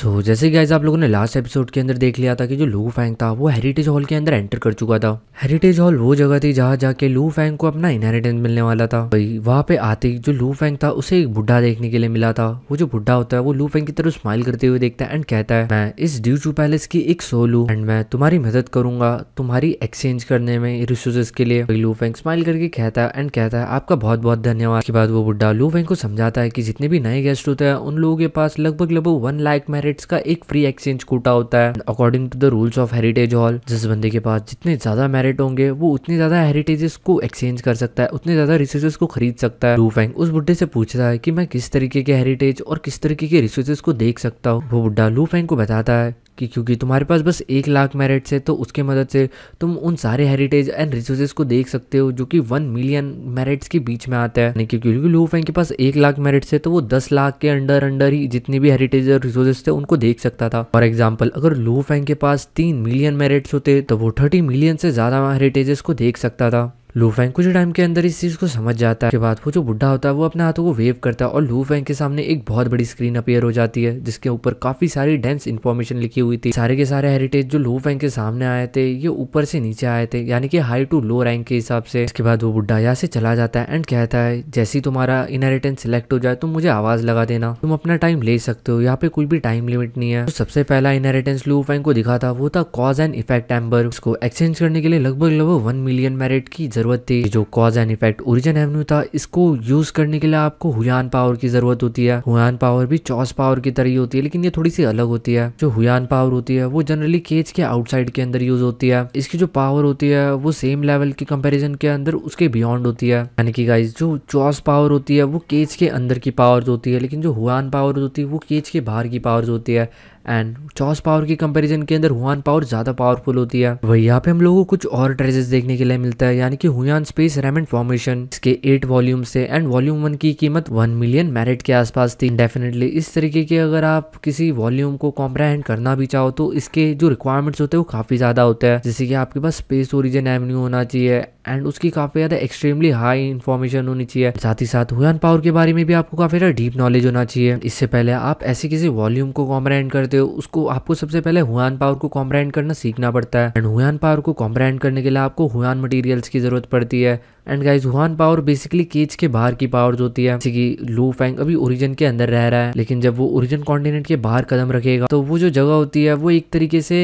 सो so, जैसे guys आप लोगों ने लास्ट एपिसोड के अंदर देख लिया था कि जो लू फैंग था वो हेरिटेज हॉल के अंदर एंटर कर चुका था हेरिटेज हॉल वो जगह थी जहाँ जाके लू फैंग को अपना इनहेरिटेंस मिलने वाला था भाई वहाँ पे आते ही जो लू फैंग था उसे एक बुढ़ा देखने के लिए मिला था वो जो बुढ़ा होता है वो लू फैंग की तरफ स्माइल करते हुए देखता है एंड कहता है मैं इस ड्यूचू पैलेस की एक सो लू एंड मैं तुम्हारी मदद करूंगा तुम्हारी एक्सचेंज करने में रिसोर्सेज के लिए लू फैंग स्माइल करके कहता है एंड कहता है आपका बहुत बहुत धन्यवाद के बाद वो बुढ़ा लू फैंग को समझाता है की जितने भी नए गेस्ट होते हैं उन लोगों के पास लगभग लगभग वन लाख मेरिट कैरेट्स का एक फ्री एक्सचेंज कोटा होता है according to the rules of heritage hall जिस बंदे के पास जितने ज्यादा मेरिट होंगे वो उतने ज्यादा हेरिटेजेस को एक्सचेंज कर सकता है उतने ज्यादा रिसोर्सेज को खरीद सकता है लू फैंग उस बुढ़े से पूछता है कि मैं किस तरीके के हेरिटेज और किस तरीके के रिसोर्सेज को देख सकता हूँ वो बुढ़ा लू फैंग को बताता है कि क्योंकि तुम्हारे पास बस एक लाख मेरिट्स है तो उसके मदद से तुम उन सारे हेरिटेज एंड रिसोर्सेज को देख सकते हो जो कि वन मिलियन मेरिट्स के बीच में आता है क्योंकि क्योंकि लूफेंग के पास एक लाख मेरिट्स है तो वो दस लाख के अंडर अंडर ही जितने भी हेरिटेज और रिसोर्सेज थे उनको देख सकता था फॉर एग्जाम्पल अगर लूफेंग के पास तीन मिलियन मेरिट्स होते तो वो थर्टी मिलियन से ज़्यादा हेरिटेजेस को देख सकता था लूफेंग कुछ टाइम के अंदर इस चीज को समझ जाता है के बाद वो जो बुढ़ा होता है वो अपने हाथों को वेव करता है और लूफेंग के सामने एक बहुत बड़ी स्क्रीन अपेयर हो जाती है जिसके ऊपर काफी सारी डेंस इन्फॉर्मेशन लिखी हुई थी सारे के सारे हेरिटेज जो लूफेंग के सामने आए थे ये ऊपर से नीचे आए थे यानी कि हाई टू लो रैंक के हिसाब से इसके बाद वो बुढ़ा यहाँ से चला जाता है एंड कहता है जैसे ही तुम्हारा इनहेरिटेंस सिलेक्ट हो जाए तुम मुझे आवाज लगा देना तुम अपना टाइम ले सकते हो यहाँ पे कोई भी टाइम लिमिट नहीं है तो सबसे पहला इनहेरिटेंस लूफेंग को दिखा था वो था कॉज एंड इफेक्ट एम्बर उसको एक्सचेंज करने के लिए लगभग लगभग वन मिलियन मेरिट की ज़रूरत थी जो cause and effect origin avenue था इसको यूज़ करने के लिए आपको हुयान पावर की ज़रूरत होती है हुयान पावर भी चौस पावर की तरह ही होती है लेकिन ये थोड़ी सी अलग होती है जो हुयान पावर होती है वो जनरली केज के आउटसाइड के अंदर यूज़ होती है इसकी जो पावर होती है वो सेम लेवल की कंपेरिजन के अंदर उसके बियॉन्ड होती है यानी कि गाइज जो चौस पावर होती है वो केज के अंदर की पावर होती है लेकिन जो हुआन पावर होती है वो केज के बाहर की पावर होती है एंड चॉस पावर की कंपेरिजन के अंदर हुआन पावर ज्यादा पावरफुल होती है वही यहाँ पे हम लोगों को कुछ और ट्रेजेस देखने के लिए मिलता है यानी कि हुआन स्पेस रेमेंट फॉर्मेशन इसके एट वॉल्यूम से एंड वॉल्यूम वन की कीमत वन मिलियन मेरिट के आसपास थी डेफिनेटली इस तरीके के अगर आप किसी वॉल्यूम को कॉम्प्रहेंड करना भी चाहो तो इसके जो रिक्वायरमेंट्स होते हैं वो काफी ज्यादा होते हैं जैसे कि आपके पास स्पेस ओरिजिन एवन्यू होना चाहिए एंड उसकी काफ़ी ज़्यादा एक्सट्रीमली हाई इन्फॉर्मेशन होनी चाहिए साथ ही साथ हुआन पावर के बारे में भी आपको काफ़ी ज़्यादा डीप नॉलेज होना चाहिए इससे पहले आप ऐसे किसी वॉल्यूम को कॉम्प्रहेंड करते हो उसको आपको सबसे पहले हुआन पावर को कॉम्ब्रांड करना सीखना पड़ता है एंड हुआन पावर को कॉम्ब्रांड करने के लिए आपको हुआन मटेरियल्स की ज़रूरत पड़ती है एंड गाइज हुआन पावर बेसिकली केज के बाहर की पावर होती है जैसे कि लू फैंग अभी ओरिजिन के अंदर रह रहा है लेकिन जब वो ओरिजिन कॉन्टिनेंट के बाहर कदम रखेगा तो वो जो जगह होती है वो एक तरीके से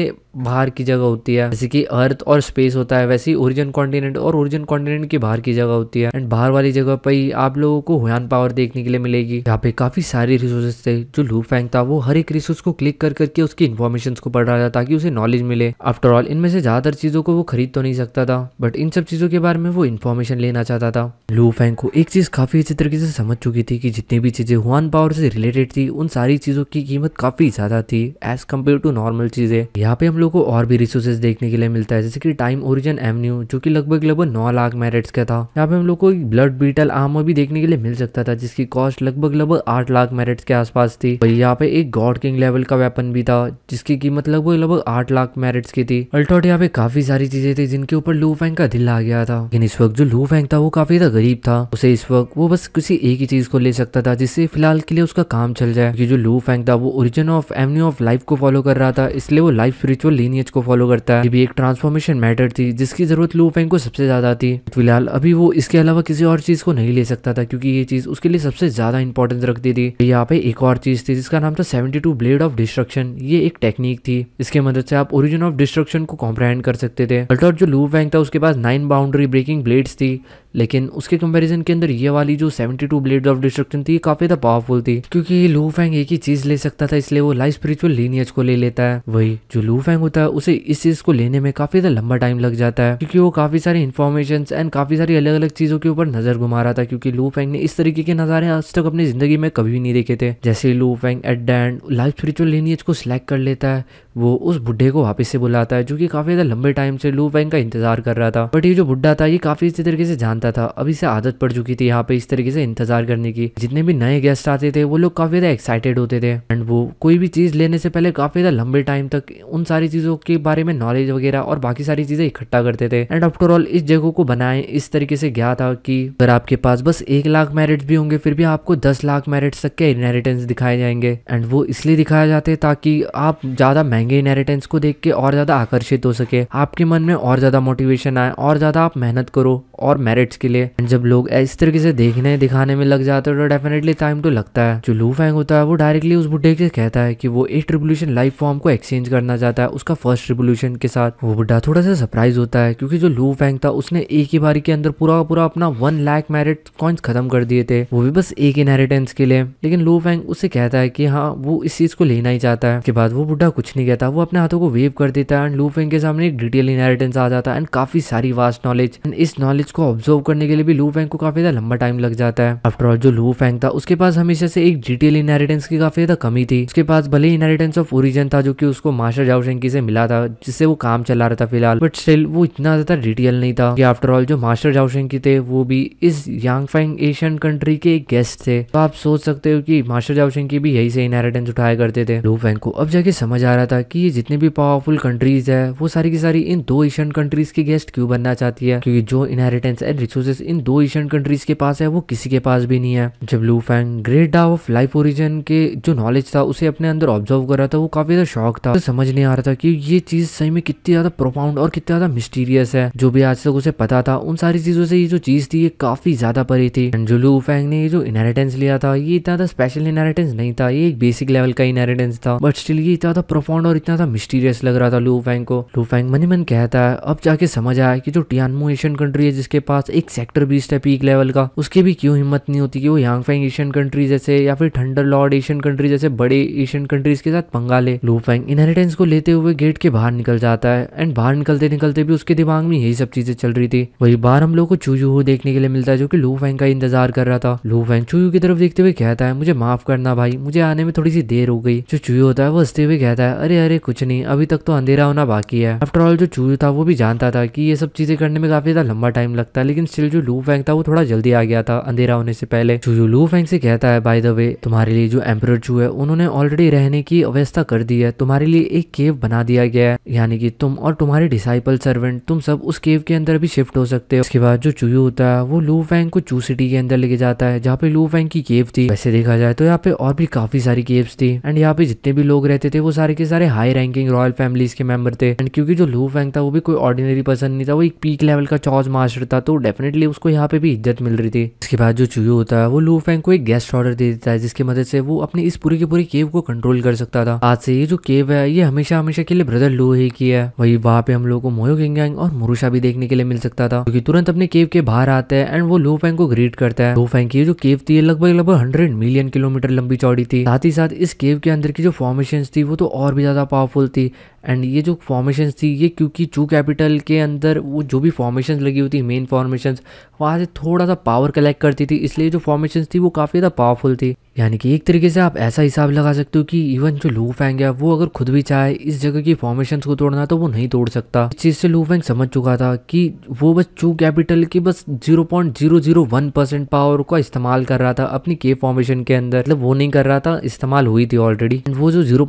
बाहर की जगह होती है जैसे कि अर्थ और स्पेस होता है वैसे ही ओरिजिन कॉन्टिनेंट और ओरिजिन कॉन्टिनेंट के बाहर की जगह होती है एंड बाहर वाली जगह पर ही आप लोगों को हुआन पावर देखने के लिए मिलेगी यहाँ पे काफी सारे रिसोर्सेस थे जो लू फैंग था वो हर एक रिसोर्स को क्लिक कर करके उसकी इन्फॉर्मेशन को पढ़ रहा था ताकि उसे नॉलेज मिले आफ्टरऑल इनमें से ज्यादातर चीजों को वो खरीद तो नहीं सकता था बट इन सब चीजों के बारे में वो इन्फॉर्मेशन इन्फॉर्मेशन लेना चाहता था लू फैंग को एक चीज़ काफ़ी अच्छी तरीके से समझ चुकी थी कि जितनी भी चीज़ें हुआन पावर से रिलेटेड थी उन सारी चीज़ों की कीमत काफ़ी ज़्यादा थी एज कम्पेयर टू नॉर्मल चीज़ें यहाँ पे हम लोग को और भी रिसोर्सेज देखने के लिए मिलता है जैसे कि टाइम ओरिजन एवन्यू जो की लगभग लगभग नौ लाख मेरिट्स का था यहाँ पे हम लोग को ब्लड बीटल आर्मर भी देखने के लिए मिल सकता था जिसकी कॉस्ट लगभग लगभग आठ लाख मेरिट्स के आसपास थी वही यहाँ पे एक गॉड किंग लेवल का वेपन भी था जिसकी कीमत लगभग लगभग आठ लाख मेरिट्स की थी अल्ट्रॉट यहाँ पे काफी सारी चीजें थी जिनके ऊपर लू फैंग का दिल आ गया था लेकिन इस वक्त जो लू फेंग था वो काफी ज्यादा गरीब था उसे इस वक्त वो बस किसी एक ही चीज को ले सकता था जिससे फिलहाल के लिए उसका काम चल जाए क्योंकि जो लू फेंग था वो origin of avenue of life को फॉलो कर रहा था इसलिए वो लाइफ स्पिरिचुअल लीनियज को फॉलो करता है ये भी एक ट्रांसफॉर्मेशन मैटर थी जिसकी जरूरत लू फेंग को सबसे ज्यादा थी फिलहाल अभी वो इसके अलावा किसी और चीज को नहीं ले सकता था क्योंकि ये चीज उसके लिए सबसे ज्यादा इंपॉर्टेंस रखती थी यहाँ पे एक और चीज थी जिसका नाम था seventy two blade of destruction ये एक टेक्निक थी इसके मदद से आप ओरिजिन ऑफ डिस्ट्रक्शन को कॉम्प्रहेंड कर सकते थे अल्टॉट जो लू फेंग था उसके पास नाइन बाउंड्री ब्रेकिंग ब्लेड्स थी see लेकिन उसके कंपैरिजन के अंदर ये वाली जो 72 ब्लेड ऑफ डिस्ट्रक्शन थी काफी ज्यादा पावरफुल थी क्योंकि ये लू फैंग एक ही चीज ले सकता था इसलिए वो लाइफ स्पिरिचुअल लीनियज को ले लेता है वही जो लू फैंग होता है उसे इस चीज को लेने में काफी ज्यादा लंबा टाइम लग जाता है क्योंकि वो काफी सारी इन्फॉर्मेशन एंड काफी सारी अलग अलग चीजों के ऊपर नजर घुमा रहा था क्योंकि लू फैंग ने इस तरीके के नजारे आज तक अपनी जिंदगी में कभी नहीं देखे थे जैसे Lu Fang at the end life spiritual lineage को सिलेक्ट कर लेता है वो उस बुढ़े को वापस से बुलाता है जो कि काफी ज्यादा लंबे टाइम से लू फैंग का इंतजार कर रहा था बट ये जो बुढ़ा था ये काफी इसी तरीके से जानता जाता था अब इसे आदत पड़ चुकी थी यहाँ पे इस तरीके से इंतजार करने की जितने भी नए गेस्ट आते थे वो लोग काफी ज्यादा एक्साइटेड होते थे एंड वो कोई भी चीज लेने से पहले काफी ज्यादा लंबे टाइम तक उन सारी चीजों के बारे में नॉलेज वगैरह और बाकी सारी चीजें इकट्ठा करते थे एंड आफ्टर ऑल इस जगह को बनाए इस तरीके से गया था कि अगर आपके पास बस एक लाख मेरिट्स भी होंगे फिर भी आपको दस लाख मेरिट्स तक के इनहेरिटेंस दिखाए जाएंगे एंड वो इसलिए दिखाए जाते ताकि आप ज्यादा महंगे इनहेरिटेंस को देख के और ज्यादा आकर्षित हो सके आपके मन में और ज्यादा मोटिवेशन आए और ज्यादा आप मेहनत करो और मेरिट अपडेट्स के लिए एंड जब लोग इस तरीके से देखने दिखाने में लग जाते हैं तो डेफिनेटली टाइम तो लगता है जो लू फैंग होता है वो डायरेक्टली उस बुढ़े से कहता है कि वो एट रिवोल्यूशन लाइफ फॉर्म को एक्सचेंज करना चाहता है उसका फर्स्ट रिवोल्यूशन के साथ वो बुढ़ा थोड़ा सा सरप्राइज होता है क्योंकि जो लू फैंग था उसने एक ही बारी के अंदर पूरा पूरा अपना वन लाख मेरिट कॉइन्स खत्म कर दिए थे वो भी बस एक इनहेरिटेंस के लिए लेकिन लू फैंग उससे कहता है कि हाँ वो इस चीज को लेना ही चाहता है उसके बाद वो बुढ़ा कुछ नहीं कहता वो अपने हाथों को वेव कर देता है एंड लू फैंग के सामने एक डिटेल इनहेरिटेंस आ जाता है एंड काफी सारी वास्ट नॉलेज एंड इस नॉलेज को ऑब्जर्व सॉल्व करने के लिए भी लू फैंग को काफी ज्यादा लंबा टाइम लग जाता है आफ्टर ऑल जो लू फैंग था उसके पास हमेशा से एक डिटेल इनहेरिटेंस की काफी ज्यादा कमी थी उसके पास भले इनहेरिटेंस ऑफ ओरिजन था जो कि उसको मास्टर जाओ शेंकी से मिला था जिससे वो काम चला रहा था फिलहाल बट स्टिल वो इतना ज्यादा डिटेल नहीं था कि ऑल जो मास्टर जाओ शेंकी थे वो भी इस यांग फैंग एशियन कंट्री के एक गेस्ट थे तो आप सोच सकते हो कि मास्टर जाओ शेंकी भी यही से इनहेरिटेंस उठाया करते थे लू फैंग को अब जाके समझ आ रहा था कि ये जितने भी पावरफुल कंट्रीज है वो सारी की सारी इन दो एशियन कंट्रीज के गेस्ट क्यों बनना चाहती है क्योंकि जो इनहेरिटेंस एंड रिसोर्सेज इन दो एशियन कंट्रीज के पास है वो किसी के पास भी नहीं है जब Lu Fang great Dao of life origin के जो नॉलेज था उसे अपने अंदर ऑब्जर्व कर रहा था वो काफी ज्यादा शौक था समझ नहीं आ रहा था कि ये चीज सही में कितनी ज्यादा प्रोफाउंड और कितनी ज्यादा मिस्टीरियस है जो भी आज तक उसे पता था उन सारी चीजों से ये जो चीज थी ये काफी ज्यादा परी थी जो लू फैंग ने ये जो इनहेरिटेंस लिया था ये इतना ज्यादा स्पेशल इनहेरिटेंस नहीं था ये एक बेसिक लेवल का इनहेरिटेंस था बट स्टिल ये इतना प्रोफाउंड और इतना मिस्टीरियस लग रहा था लू फैंग को लू फैंग मनी मन कहता है अब जाके समझ आया कि जो टियानमो एशियन कंट्री है जिसके पास एक सेक्टर बीस्ट है पीक लेवल का उसके भी क्यों हिम्मत नहीं होती कि वो यांग फैंग एशियन कंट्रीज जैसे या फिर थंडर लॉर्ड एशियन कंट्रीज जैसे बड़े एशियन कंट्रीज के साथ पंगा ले लू फैंग इनहेरिटेंस को लेते हुए गेट के बाहर निकल जाता है एंड बाहर निकलते निकलते भी उसके दिमाग में यही सब चीजें चल रही थी वही बाहर हम लोग को चूजू हो देखने के लिए मिलता है जो की लू फैंग का इंतजार कर रहा था लू फैंग चूयू की तरफ देखते हुए कहता है मुझे माफ करना भाई मुझे आने में थोड़ी सी देर हो गई जो चूयू होता है वो हंसते हुए कहता है अरे अरे कुछ नहीं अभी तक तो अंधेरा होना बाकी है आफ्टरऑल जो चूयू था वो भी जानता था कि ये सब चीजें करने में काफी ज्यादा लंबा टाइम लगता है लेकिन एंड स्टिल जो लू फेंग था वो थोड़ा जल्दी आ गया था अंधेरा होने से पहले जो लू फेंग से कहता है बाय द वे तुम्हारे लिए जो एम्पर चू है उन्होंने ऑलरेडी रहने की व्यवस्था कर दी है तुम्हारे लिए एक केव बना दिया गया है यानी कि तुम और तुम्हारे डिसाइपल सर्वेंट तुम सब उस केव के अंदर भी शिफ्ट हो सकते हो उसके बाद जो चूयू होता है वो लू फैंग को चू सिटी के अंदर लेके जाता है जहाँ पे लू फैंग की केव थी वैसे देखा जाए तो यहाँ पे और भी काफी सारी केव्स थी एंड यहाँ पे जितने भी लोग रहते थे वो सारे के सारे हाई रैंकिंग रॉयल फैमिलीज के मेंबर थे एंड क्योंकि जो लू फैंग था वो भी कोई ऑर्डिनरी पर्सन नहीं था वो एक पीक लेवल का चौज मास्टर था तो डेफ डेफिनेटली उसको यहाँ पे भी इज्जत मिल रही थी इसके बाद जो चूहे होता है वो लू फैंग को एक गेस्ट ऑर्डर दे देता है जिसकी मदद से वो अपनी इस पूरी की पूरी केव को कंट्रोल कर सकता था आज से ये जो केव है ये हमेशा हमेशा के लिए ब्रदर लू ही की है वही वहाँ पे हम लोग को मोयो किंगयांग और मुरुषा भी देखने के लिए मिल सकता था क्योंकि तुरंत अपने केव के बाहर आता है एंड वो लू फैंग को ग्रीट करता है लू फैंग की जो केव थी लगभग लगभग हंड्रेड मिलियन किलोमीटर लंबी चौड़ी थी साथ ही साथ इस केव के अंदर की जो फॉर्मेशन थी वो तो और भी ज्यादा पावरफुल थी एंड ये जो फॉर्मेशन थी ये क्योंकि चू कैपिटल के अंदर वो जो भी फॉर्मेशन लगी हुई थी मेन फॉर्मेशन फॉर्मेशन वहाँ से थोड़ा सा पावर कलेक्ट करती थी इसलिए जो फॉर्मेशन थी वो काफ़ी ज़्यादा पावरफुल थी यानी कि एक तरीके से आप ऐसा हिसाब लगा सकते हो कि इवन जो लू फैंग है वो अगर खुद भी चाहे इस जगह की फॉर्मेशन को तोड़ना तो वो नहीं तोड़ सकता इस चीज़ से लू फैंग समझ चुका था कि वो बस चू कैपिटल की बस 0.001 परसेंट पावर का इस्तेमाल कर रहा था अपनी के फॉर्मेशन के अंदर मतलब वो नहीं कर रहा था इस्तेमाल हुई थी ऑलरेडी वो जो जीरो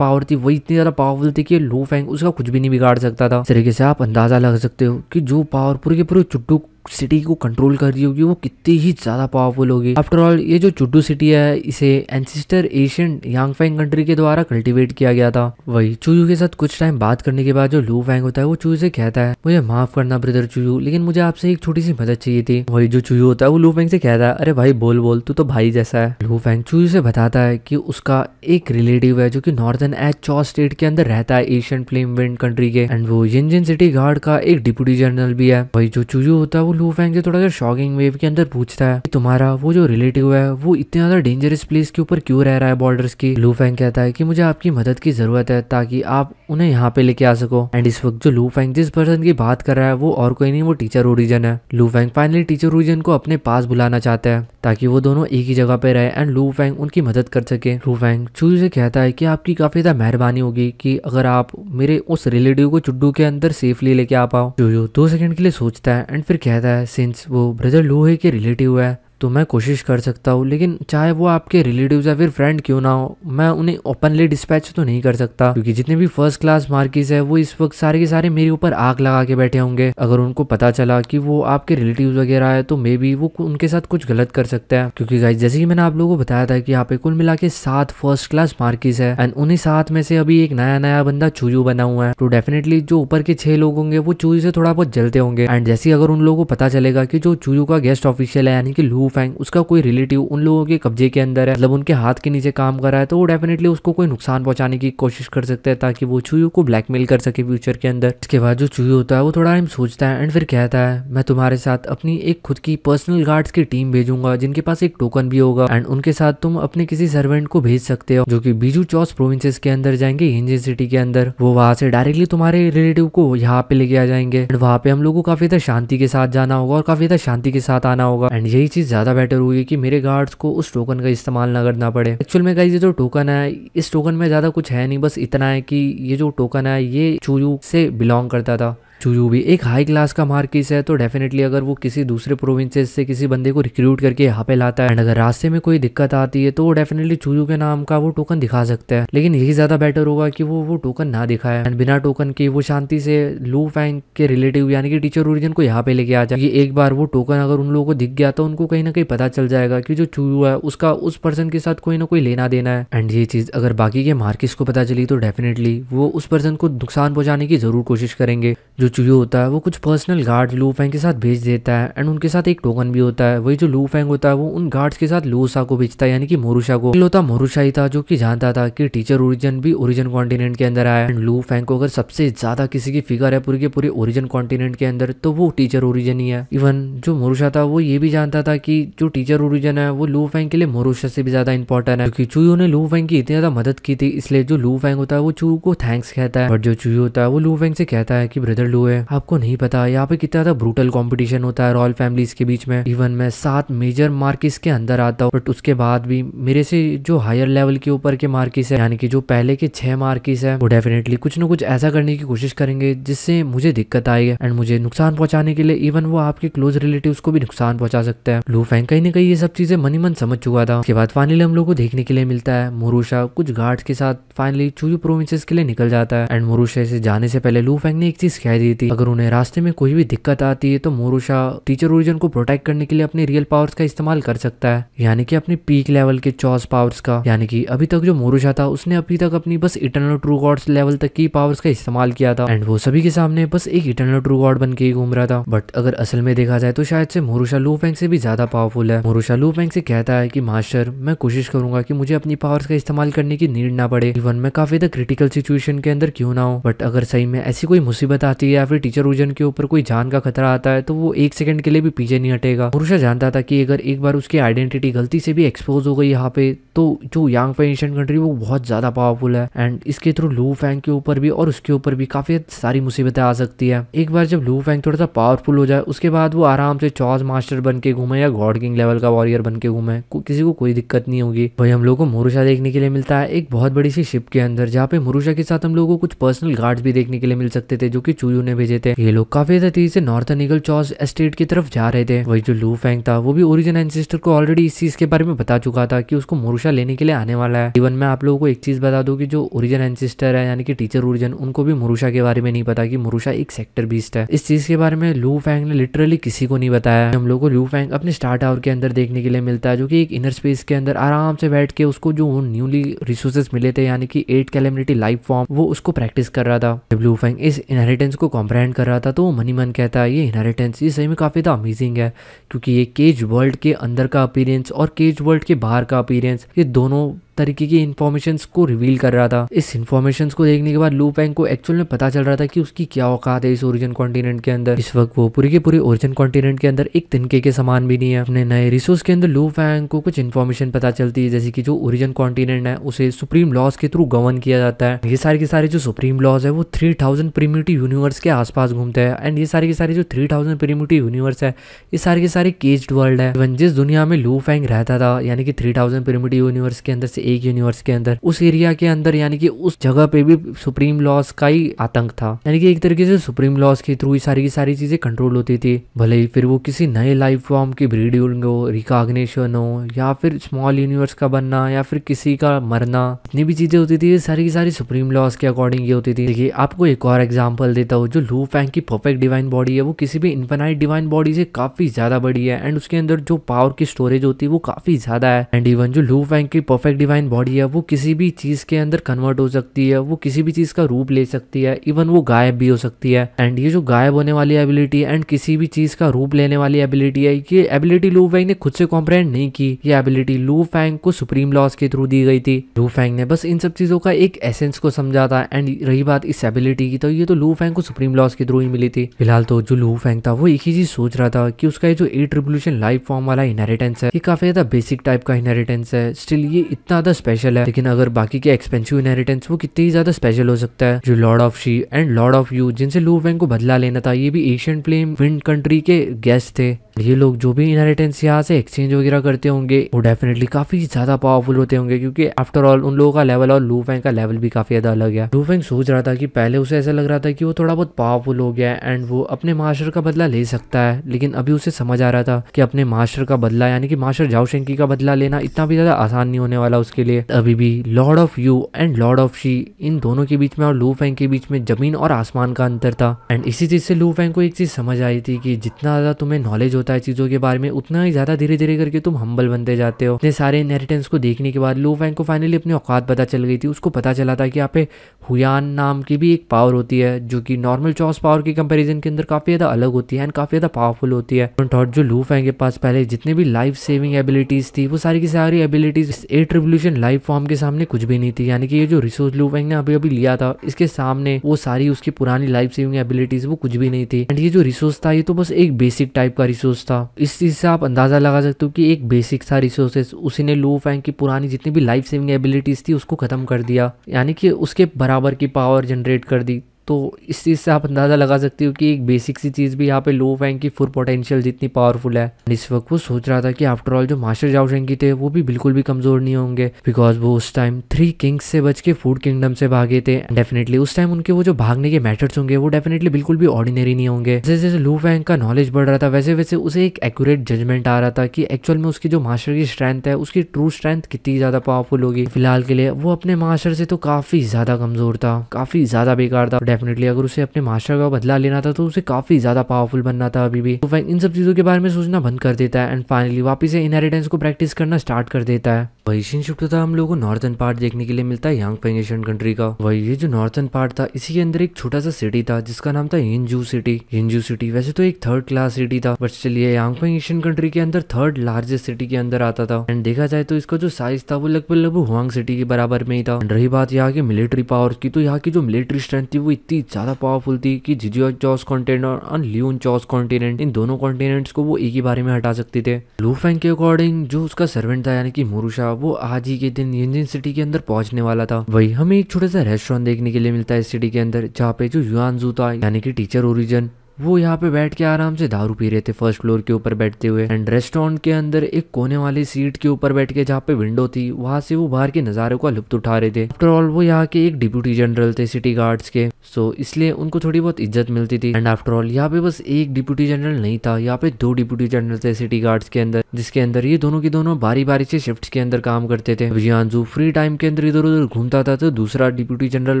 पावर थी वो इतनी ज़्यादा पावरफुल थी कि लू फैंग उसका कुछ भी नहीं बिगाड़ सकता था इस तरीके से आप अंदाजा लगा सकते हो कि जो पूरे के पूरे चुट्टू सिटी को कंट्रोल कर रही होगी वो कितनी ही ज़्यादा पावरफुल होगी आफ्टर ऑल ये जो चुड्डू सिटी है इसे ancestor Asian Yang Fang country के द्वारा कल्टीवेट किया गया था वही चूयू के साथ कुछ टाइम बात करने के बाद जो लू फैंग होता है वो चूयू से कहता है मुझे माफ करना ब्रदर चूयू लेकिन मुझे आपसे एक छोटी सी मदद चाहिए थी वही जो चूयू होता है वो लू फैंग से कहता है अरे भाई बोल बोल तू तो भाई जैसा है लू फैंग चूयू से बताता है की उसका एक रिलेटिव है जो की नॉर्थन एच चौ स्टेट के अंदर रहता है एशियन फ्लेम विंड कंट्री के एंड वो यंजन सिटी गार्ड का एक डिप्यूटी जनरल भी है वही जो चूयू होता है वो लू फैंग से थोड़ा सा शॉकिंग वेव के अंदर पूछता है कि तुम्हारा वो जो रिलेटिव है वो इतने ज्यादा डेंजरस प्लेस के ऊपर क्यों रह रहा है बॉर्डर्स की लू फैंग कहता है कि मुझे आपकी मदद की जरूरत है ताकि आप उन्हें यहाँ पे लेके आ सको एंड इस वक्त जो लू फैंग जिस पर्सन की बात कर रहा है वो और कोई नहीं वो टीचर ओरिजन है लू फैंग फाइनली टीचर ओरिजन को अपने पास बुलाना चाहता है ताकि वो दोनों एक ही जगह पे रहे एंड लू फैंग उनकी मदद कर सके लू फैंग चूजू से कहता है कि आपकी काफी ज्यादा मेहरबानी होगी कि अगर आप मेरे उस रिलेटिव को चुड्डू के अंदर सेफली लेके आ पाओ चूजू दो सेकंड के लिए सोचता है एंड फिर कहता रहता है सिंस वो ब्रदर लोहे के रिलेटिव है तो मैं कोशिश कर सकता हूँ लेकिन चाहे वो आपके रिलेटिव या फिर फ्रेंड क्यों ना हो मैं उन्हें ओपनली डिस्पैच तो नहीं कर सकता क्योंकि जितने भी फर्स्ट क्लास मार्किस है वो इस वक्त सारे के सारे मेरे ऊपर आग लगा के बैठे होंगे अगर उनको पता चला कि वो आपके रिलेटिव वगैरह है तो मे बी वो उनके साथ कुछ गलत कर सकता है क्योंकि गाइज जैसे कि मैंने आप लोगों को बताया था कि यहाँ पे कुल मिला के सात फर्स्ट क्लास मार्किस है एंड उन्हीं सात में से अभी एक नया नया बंदा चूजू बना हुआ है तो डेफिनेटली जो ऊपर के छह लोग होंगे वो चूजू से थोड़ा बहुत जलते होंगे एंड जैसे अगर उन लोगों को पता चलेगा कि जो चूजू का गेस्ट ऑफिशियल है यानी कि लू फैंग उसका कोई रिलेटिव उन लोगों के कब्जे के अंदर है मतलब उनके हाथ के नीचे काम कर रहा है तो वो डेफिनेटली उसको कोई नुकसान पहुंचाने की कोशिश कर सकते हैं ताकि वो चूयू को ब्लैकमेल कर सके फ्यूचर के अंदर इसके बाद जो चूयू होता है वो थोड़ा टाइम सोचता है एंड फिर कहता है मैं तुम्हारे साथ अपनी एक खुद की पर्सनल गार्ड्स की टीम भेजूंगा जिनके पास एक टोकन भी होगा एंड उनके साथ तुम अपने किसी सर्वेंट को भेज सकते हो जो की बीजू चौस प्रोविंसेस के अंदर जाएंगे हिंजिन सिटी के अंदर वो वहां से डायरेक्टली तुम्हारे रिलेटिव को यहाँ पे लेके आ जाएंगे एंड वहाँ पे हम लोग को काफी ज्यादा शांति के साथ जाना होगा और काफी ज्यादा शांति के साथ आना होगा एंड यही चीज ज़्यादा बेटर होगी कि मेरे गार्ड्स को उस टोकन का इस्तेमाल ना करना पड़े एक्चुअल में गाइज ये जो टोकन है इस टोकन में ज़्यादा कुछ है नहीं बस इतना है कि ये जो टोकन है ये चूयू से बिलोंग करता था चूजू भी एक हाई क्लास का मार्किस है तो डेफिनेटली अगर वो किसी दूसरे प्रोविंसेस से किसी बंदे को रिक्रूट करके यहाँ पे लाता है एंड अगर रास्ते में कोई दिक्कत आती है तो वो डेफिनेटली चूजू के नाम का वो टोकन दिखा सकता है लेकिन यही ज्यादा बेटर होगा कि वो वो टोकन ना दिखाए एंड बिना टोकन के वो शांति से लू फैंग के रिलेटिव यानी कि टीचर ओरिजिन को यहाँ पे लेके आ जाए एक बार वो टोकन अगर उन लोगों को दिख गया तो उनको कहीं ना कहीं पता चल जाएगा की जो चूजू है उसका उस पर्सन के साथ कोई ना कोई लेना देना है एंड ये चीज अगर बाकी के मार्किस को पता चली तो डेफिनेटली वो उस पर्सन को नुकसान पहुंचाने की जरूर कोशिश करेंगे जो चुयू होता है वो कुछ पर्सनल गार्ड लू फैंग के साथ भेज देता है एंड उनके साथ एक टोकन भी होता है वही जो लू फैंग होता है वो उन गार्ड्स के साथ लूसा को भेजता है यानी कि मोरूशा को होता मोरूशा ही था जो कि जानता था कि टीचर ओरिजन भी ओरिजन कॉन्टिनेंट के अंदर आया एंड लू फैंग को अगर सबसे ज्यादा किसी की फिगर है पूरी के पूरे ओरिजन कॉन्टिनेंट के अंदर तो वो टीचर ओरिजन ही है इवन जो मोरूशा था वो ये भी जानता था कि जो टीचर ओरिजन है वो लू फैंग के लिए मोरूशा से भी ज्यादा इंपॉर्टेंट है क्योंकि चुयू ने लू फैंग की इतनी ज्यादा मदद की थी इसलिए जो लू फैंग होता है वो चू को थैंक्स कहता है और जो चुयू होता है वो लू फैंग से कहता है कि ब्रदर लू हुए आपको नहीं पता यहाँ पे कितना ज्यादा ब्रूटल कॉम्पिटिशन होता है रॉयल फैमिलीज के बीच में इवन मैं सात मेजर मार्किस के अंदर आता हूँ बट उसके बाद भी मेरे से जो हायर लेवल के ऊपर के मार्किस है यानी कि जो पहले के छह मार्किस है वो डेफिनेटली कुछ ना कुछ ऐसा करने की कोशिश करेंगे जिससे मुझे दिक्कत आएगी एंड मुझे नुकसान पहुंचाने के लिए इवन वो आपके क्लोज रिलेटिव को भी नुकसान पहुंचा सकता है लू फैंग कहीं ना कहीं ये सब चीजें मनी मन समझ चुका था उसके बाद फाइनली हम लोग को देखने के लिए मिलता है मोरूशा कुछ गार्ड्स के साथ फाइनली चूजू प्रोविंसेस के लिए निकल जाता है एंड मोरूशा से जाने से पहले लू फैंग ने एक चीज कह दी दी थी अगर उन्हें रास्ते में कोई भी दिक्कत आती है तो मोरूशा टीचर ओरिजन को प्रोटेक्ट करने के लिए अपने रियल पावर्स का इस्तेमाल कर सकता है यानी कि अपने पीक लेवल के चौस पावर्स का यानी कि अभी तक जो मोरूशा था उसने अभी तक अपनी बस इटर्नल ट्रू गॉड्स लेवल तक की पावर्स का इस्तेमाल किया था एंड वो सभी के सामने बस एक इटर्नल ट्रू गॉड बन के ही घूम रहा था बट अगर असल में देखा जाए तो शायद से मोरूशा लू फैंग से भी ज्यादा पावरफुल है मोरूशा लू से कहता है कि मास्टर मैं कोशिश करूंगा कि मुझे अपनी पावर्स का इस्तेमाल करने की नीड ना पड़े इवन मैं काफी क्रिटिकल सिचुएशन के अंदर क्यों ना हो बट अगर सही में ऐसी कोई मुसीबत आती है या फिर टीचर उजन के ऊपर कोई जान का खतरा आता है तो वो एक सेकंड के लिए भी पीछे नहीं हटेगा मुरुषा जानता था कि अगर एक बार उसकी आइडेंटिटी गलती से भी एक्सपोज हो गई यहाँ पे तो जो यांग फा एशियन कंट्री वो बहुत ज्यादा पावरफुल है एंड इसके थ्रू लू फैंग के ऊपर भी और उसके ऊपर भी काफी सारी मुसीबतें आ सकती है एक बार जब लू फैंग थोड़ा सा पावरफुल हो जाए उसके बाद वो आराम से चौज मास्टर बन के घूमे या गॉड किंग लेवल का वॉरियर बन के घूमे किसी को कोई दिक्कत नहीं होगी भाई हम लोग को मुरुषा देखने के लिए मिलता है एक बहुत बड़ी सी शिप के अंदर जहाँ पे मुरुषा के साथ हम लोगों को कुछ पर्सनल गार्ड्स भी देखने के लिए मिल सकते थे जो कि चूयू ने भेजे थे ये लोग काफी ज्यादा तेजी से नॉर्थन ईगल चौस एस्टेट की तरफ जा रहे थे वही जो लू फैंग था वो भी ओरिजिन एनसिस्टर को ऑलरेडी इस चीज के बारे में बता चुका था कि उसको मोरुशा लेने के लिए आने वाला है इवन मैं आप लोगों को एक चीज बता दू की जो ओरिजिन एनसिस्टर है यानी कि टीचर ओरिजन उनको भी मोरुशा के बारे में नहीं पता की मोरुशा एक सेक्टर बीस्ट है इस चीज के बारे में लू फैंग ने लिटरली किसी को नहीं बताया हम लोग को लू फैंग अपने स्टार टावर के अंदर देखने के लिए मिलता है जो की एक इनर स्पेस के अंदर आराम से बैठ के उसको जो न्यूली रिसोर्सेस मिले थे यानी कि एट कैलेमिटी लाइफ फॉर्म वो उसको प्रैक्टिस कर रहा था लू फैंग इस इनहेरिटेंस को कॉम्प्रहेंड कर रहा था तो मनी मन कहता है ये इनहेरिटेंस ये सही में काफ़ी ज़्यादा अमेजिंग है क्योंकि ये केज वर्ल्ड के अंदर का अपीरेंस और केज वर्ल्ड के बाहर का अपीरेंस ये दोनों तरीके की इन्फॉर्मेशन को रिवील कर रहा था इस इन्फॉर्मेशन को देखने के बाद लू पैंग को एक्चुअल में पता चल रहा था कि उसकी क्या औकात है इस ओरिजिन कॉन्टिनेंट के अंदर इस वक्त वो पूरी के पूरे ओरिजिन कॉन्टिनेंट के अंदर एक तिनके के समान भी नहीं है अपने नए रिसोर्स के अंदर लू पैंग को कुछ इन्फॉर्मेशन पता चलती है जैसे की जो ओरिजिन कॉन्टिनेंट है उसे सुप्रीम लॉस के थ्रू गवर्न किया जाता है ये सारे के सारे जो सुप्रीम लॉज है वो थ्री थाउजेंड प्रीमिटिव यूनिवर्स के आसपास घूमते हैं एंड ये सारे के सारे जो थ्री थाउजेंड प्रीमिटिव यूनिवर्स है ये सारे के सारे केज्ड वर्ल्ड है जिस दुनिया में लू फैंग रहता था यानी कि थ्री थाउजेंड प्रीमिटिव यूनिवर्स के अंदर से एक यूनिवर्स के अंदर उस एरिया के अंदर यानी कि उस जगह पे भी सुप्रीम लॉस का ही आतंक था यानी कि एक तरीके से सुप्रीम लॉस के थ्रू ही सारी की सारी चीजें कंट्रोल होती थी भले ही फिर वो किसी नए लाइफ फॉर्म की ब्रीडिंग हो रिकॉग्निशन हो या फिर स्मॉल यूनिवर्स का बनना या फिर किसी का मरना जितनी भी चीजें होती थी सारी की सारी सुप्रीम लॉस के अकॉर्डिंग ये होती थी देखिए आपको एक और एग्जाम्पल देता हूँ जो लू फैंक की परफेक्ट डिवाइन बॉडी है वो किसी भी इन्फेनाइट डिवाइन बॉडी से काफी ज्यादा बड़ी है एंड उसके अंदर जो पावर की स्टोरेज होती है वो काफी ज्यादा है एंड इवन जो लू फैंक की परफेक्ट डिवाइन बॉडी है वो किसी भी चीज़ के अंदर कन्वर्ट हो सकती है वो किसी भी चीज़ का रूप ले सकती है इवन वो गायब भी हो सकती है एंड ये जो गायब होने वाली एबिलिटी एंड किसी भी चीज़ का रूप लेने वाली एबिलिटी है ये एबिलिटी लू फैंग ने खुद से कॉम्प्रेंड नहीं की ये एबिलिटी लू फैंग को सुप्रीम लॉस के थ्रू दी गई थी लू फैंग ने बस इन सब चीज़ों का एक एसेंस को समझा था एंड रही बात इस एबिलिटी की तो ये तो लू फैंग को सुप्रीम लॉस के थ्रू ही मिली थी फिलहाल तो जो लू फैंग था वो एक ही चीज सोच रहा था कि उसका ये जो एट रिवोल्यूशन लाइफ फॉर्म वाला इनहेरिटेंस है ये काफी ज्यादा बेसिक टाइप का इनहेरिटेंस है स्टिल ये इतना ज्यादा स्पेशल है लेकिन अगर बाकी के एक्सपेंसिव इनहेरिटेंस वो कितने ही ज्यादा स्पेशल हो सकता है जो lord of Shi and lord of Yu जिनसे लू वैंग को बदला लेना था ये भी एशियन प्लेम विंड कंट्री के गेस्ट थे ये लोग जो भी इनहेरिटेंस यहाँ से एक्सचेंज वगैरह करते होंगे वो डेफिनेटली काफी ज्यादा पावरफुल होते होंगे क्योंकि आफ्टर ऑल उन लोगों का लेवल और लू फैंग का लेवल भी काफी ज्यादा अलग है लू फैंग सोच रहा था कि पहले उसे ऐसा लग रहा था कि वो थोड़ा बहुत पावरफुल हो गया है एंड वो अपने मास्टर का बदला ले सकता है लेकिन अभी उसे समझ आ रहा था कि अपने मास्टर का बदला यानी कि मास्टर जाओशेंकी का बदला लेना इतना भी ज्यादा आसान नहीं होने वाला उस उसके लिए अभी भी lord of Yu and lord of Shi इन दोनों के बीच में और लू फैंग के बीच में ज़मीन और आसमान का अंतर था एंड इसी चीज़ से लू फैंग को एक चीज़ समझ आई थी कि जितना ज़्यादा तुम्हें नॉलेज होता है चीज़ों के बारे में उतना ही ज़्यादा धीरे धीरे करके तुम हम्बल बनते जाते हो अपने सारे इनहेरिटेंस को देखने के बाद लू फैंग को फाइनली अपनी औकात पता चल गई थी उसको पता चला था कि यहाँ पे हुयान नाम की भी एक पावर होती है जो की नॉर्मल चौस पावर के कंपेरिजन के अंदर काफ़ी ज़्यादा अलग होती है एंड काफ़ी ज़्यादा पावरफुल होती है जो लू फैंग के पास पहले जितने भी लाइफ सेविंग एबिलिटीज़ थी वो सारी की सारी abilities eight revolution solution live form के सामने कुछ भी नहीं थी यानी कि ये जो रिसोर्स लूवेंग ने अभी अभी लिया था इसके सामने वो सारी उसकी पुरानी लाइफ सेविंग एबिलिटीज वो कुछ भी नहीं थी एंड ये जो रिसोर्स था ये तो बस एक बेसिक टाइप का रिसोर्स था इस चीज से आप अंदाजा लगा सकते हो कि एक बेसिक सा रिसोर्सेस उसी ने लू फैंग की पुरानी जितनी भी लाइफ सेविंग एबिलिटीज थी उसको खत्म कर दिया यानी कि उसके बराबर की पावर जनरेट कर दी तो इस चीज़ से आप अंदाज़ा लगा सकते हो कि एक बेसिक सी चीज़ भी यहाँ पे लो फैंग की फुल पोटेंशियल जितनी पावरफुल है इस वक्त वो सोच रहा था कि आफ्टर ऑल जो मास्टर जाओशेंकी थे वो भी बिल्कुल भी कमज़ोर नहीं होंगे बिकॉज वो उस टाइम थ्री किंग्स से बच के फूड किंगडम से भागे थे डेफिनेटली उस टाइम उनके वो जो भागने के मैटर्स होंगे वो डेफिनेटली बिल्कुल भी ऑर्डिनरी नहीं होंगे जैसे जैसे लू फैंग का नॉलेज बढ़ रहा था वैसे वैसे उसे एक एक्यूरेट जजमेंट आ रहा था कि एक्चुअल में उसकी जो मास्टर की स्ट्रेंथ है उसकी ट्रू स्ट्रेंथ कितनी ज़्यादा पावरफुल होगी फिलहाल के लिए वो अपने मास्टर से तो काफ़ी ज़्यादा कमज़ोर था काफ़ी ज़्यादा बेकार था डेफिनेटली अगर उसे अपने मास्टर का बदला लेना था तो उसे काफी ज्यादा पावरफुल बनना था अभी भी तो इन सब चीजों के बारे में सोचना बंद कर देता है एंड फाइनली वापस से इनहेरिटेंस को प्रैक्टिस करना स्टार्ट कर देता है वही शिनशुप था हम लोग को नॉर्थन पार्ट देखने के लिए मिलता है यांग फेंग एशियन कंट्री का वही ये जो नॉर्थन पार्ट था इसी के अंदर एक छोटा सा सिटी था जिसका नाम था हिंजू सिटी हिंजू सिटी वैसे तो एक थर्ड क्लास सिटी था बट चलिए यांग फेंग एशियन कंट्री के अंदर थर्ड लार्जेस्ट सिटी के अंदर आता था एंड देखा जाए तो इसका जो साइज था वो लगभग लगभग हुआंग सिटी के बराबर में ही था रही बात यहाँ की मिलिट्री पावर की तो यहाँ की जो मिलिट्री स्ट्रेंथ थी वो इतनी ज्यादा पावरफुल थी की जिजियो चौस कॉन्टिनेंट और लियोन चौस कॉन्टिनेंट इन दोनों कॉन्टिनेंट्स को वो एक ही बारे में हटा सकते थे लू फैंग के अकॉर्डिंग जो उसका सर्वेंट था यानी कि मोरूशा वो आज ही के दिन यंजन सिटी के अंदर पहुंचने वाला था वही हमें एक छोटा सा रेस्टोरेंट देखने के लिए मिलता है सिटी के अंदर जहाँ पे जो युआन जू था यानी कि टीचर ओरिजन वो यहाँ पे बैठ के आराम से दारू पी रहे थे फर्स्ट फ्लोर के ऊपर बैठते हुए एंड रेस्टोरेंट के अंदर एक कोने वाली सीट के ऊपर बैठ के जहाँ पे विंडो थी वहां से वो बाहर के नज़ारे का लुप्त उठा रहे थे आफ्टर ऑल वो यहाँ के एक डिप्यूटी जनरल थे सिटी गार्ड्स के सो इसलिए उनको थोड़ी बहुत इज्जत मिलती थी एंड आफ्टर ऑल यहाँ पे बस एक डिप्यूटी जनरल नहीं था यहाँ पे दो डिप्यूटी जनरल थे सिटी गार्ड्स के अंदर जिसके अंदर ये दोनों की दोनों बारी बारी से शिफ्ट के अंदर काम करते थे जियांजू फ्री टाइम के अंदर इधर उधर घूमता था तो दूसरा डिप्यूटी जनरल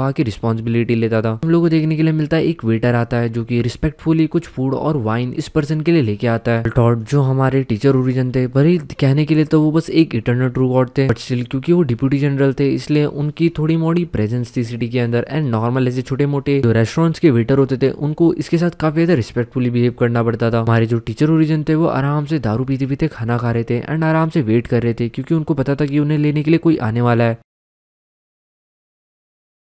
वहाँ की रिस्पॉन्सिबिलिटी लेता था हम लोग को देखने के लिए मिलता है एक वेटर आता है जो की रिस्पेक्ट रिस्पेक्टफुली कुछ फूड और वाइन इस पर्सन के लिए लेके आता है टॉड जो हमारे टीचर ओरिजन थे भरी कहने के लिए तो वो बस एक इंटरनेट ट्रू गॉड थे बट स्टिल क्योंकि वो डिप्यूटी जनरल थे इसलिए उनकी थोड़ी मोड़ी प्रेजेंस थी सिटी के अंदर एंड नॉर्मल ऐसे छोटे मोटे जो रेस्टोरेंट्स के वेटर होते थे उनको इसके साथ काफी ज्यादा रिस्पेक्टफुली बिहेव करना पड़ता था हमारे जो टीचर ओरिजन थे वो आराम से दारू पीते पीते खाना खा रहे थे एंड आराम से वेट कर रहे थे क्योंकि उनको पता था कि उन्हें लेने के लिए कोई आने वाला है